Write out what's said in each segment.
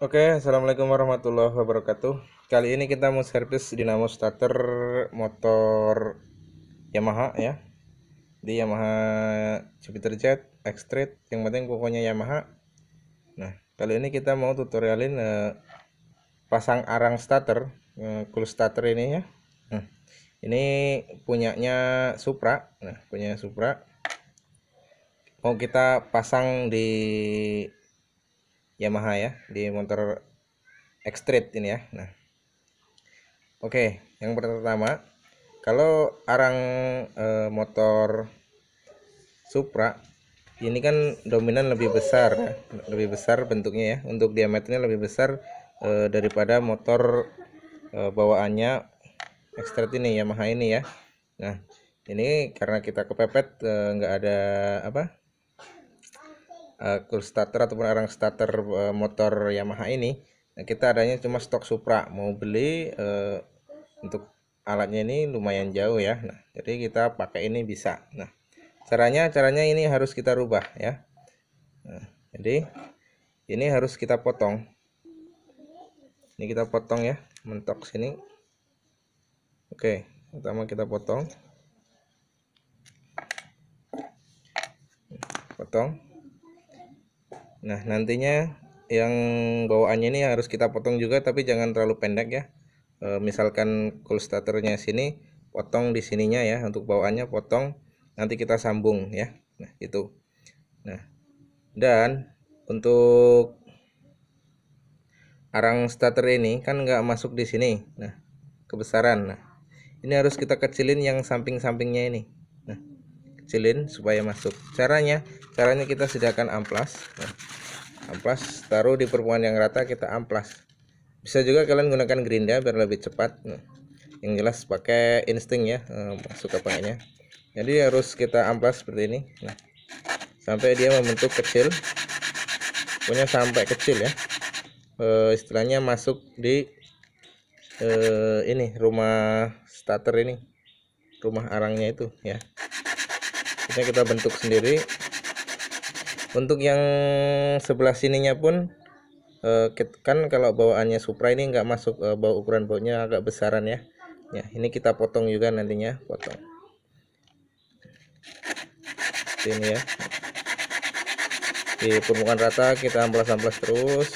Oke, okay, assalamualaikum warahmatullahi wabarakatuh. Kali ini kita mau servis dinamo starter motor Yamaha ya. Di Yamaha Jupiter Jet X Street, yang penting pokoknya Yamaha. Nah, kali ini kita mau tutorialin uh, pasang arang starter, uh, cool starter ini ya. Nah, ini punyanya Supra. Nah, punya Supra. Mau kita pasang di Yamaha ya di motor X ini ya nah oke okay, yang pertama kalau arang e, motor Supra ini kan dominan lebih besar ya. lebih besar bentuknya ya untuk diameternya lebih besar e, daripada motor e, bawaannya x ini Yamaha ini ya nah ini karena kita kepepet nggak ada apa uh, cool starter ataupun arang starter uh, motor Yamaha ini eh, kita adanya cuma stok Supra mau beli uh, untuk alatnya ini lumayan jauh ya nah jadi kita pakai ini bisa nah caranya caranya ini harus kita rubah ya nah, jadi ini harus kita potong ini kita potong ya mentok sini oke pertama kita potong potong Nah, nantinya yang bawaannya ini harus kita potong juga tapi jangan terlalu pendek ya. E, misalkan cool starternya sini, potong di sininya ya untuk bawaannya potong nanti kita sambung ya. Nah, itu. Nah, dan untuk arang starter ini kan nggak masuk di sini. Nah, kebesaran. Nah, ini harus kita kecilin yang samping-sampingnya ini silin supaya masuk caranya caranya kita sediakan amplas amplas taruh di permukaan yang rata kita amplas bisa juga kalian gunakan gerinda biar lebih cepat yang jelas pakai insting ya masuk eh, apanya jadi harus kita amplas seperti ini nah sampai dia membentuk kecil punya sampai kecil ya e, istilahnya masuk di e, ini rumah starter ini rumah arangnya itu ya ini kita bentuk sendiri untuk yang sebelah sininya pun eh, kita kan kalau bawaannya Supra ini nggak masuk eh, bawa ukuran bautnya agak besaran ya ya ini kita potong juga nantinya potong seperti ini ya di permukaan rata kita amplas-amplas terus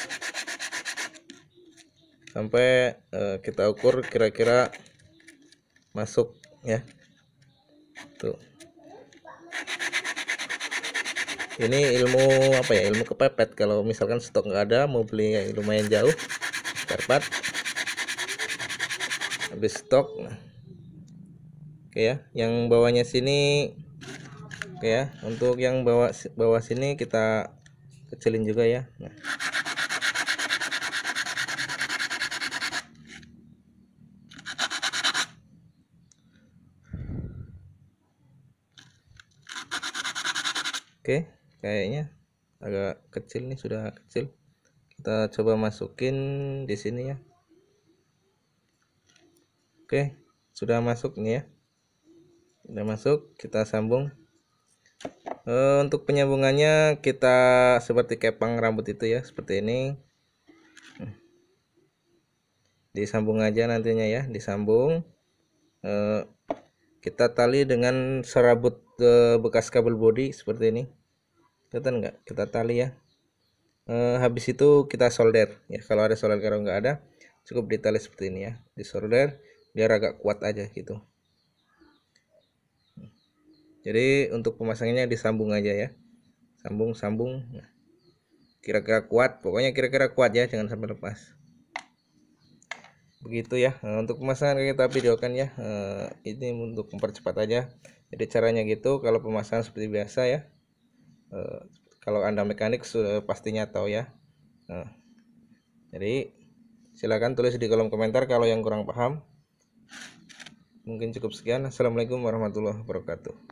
sampai eh, kita ukur kira-kira masuk ya tuh ini ilmu apa ya ilmu kepepet kalau misalkan stok nggak ada mau beli yang lumayan jauh cepat habis stok oke ya yang bawahnya sini oke ya untuk yang bawah bawah sini kita kecilin juga ya nah. oke kayaknya agak kecil nih sudah kecil kita coba masukin di sini ya oke sudah masuk nih ya sudah masuk kita sambung eh, untuk penyambungannya kita seperti kepang rambut itu ya seperti ini disambung aja nantinya ya disambung eh, kita tali dengan serabut eh, bekas kabel body seperti ini kelihatan nggak kita tali ya e, habis itu kita solder ya kalau ada solder kalau nggak ada cukup ditali seperti ini ya disolder biar agak kuat aja gitu jadi untuk pemasangannya disambung aja ya sambung sambung nah, kira-kira kuat pokoknya kira-kira kuat ya jangan sampai lepas begitu ya nah, untuk pemasangan kita videokan ya eh, ini untuk mempercepat aja jadi caranya gitu kalau pemasangan seperti biasa ya Eh, kalau Anda mekanik sudah eh, pastinya tahu ya. Nah, jadi silakan tulis di kolom komentar kalau yang kurang paham. Mungkin cukup sekian. Assalamualaikum warahmatullahi wabarakatuh.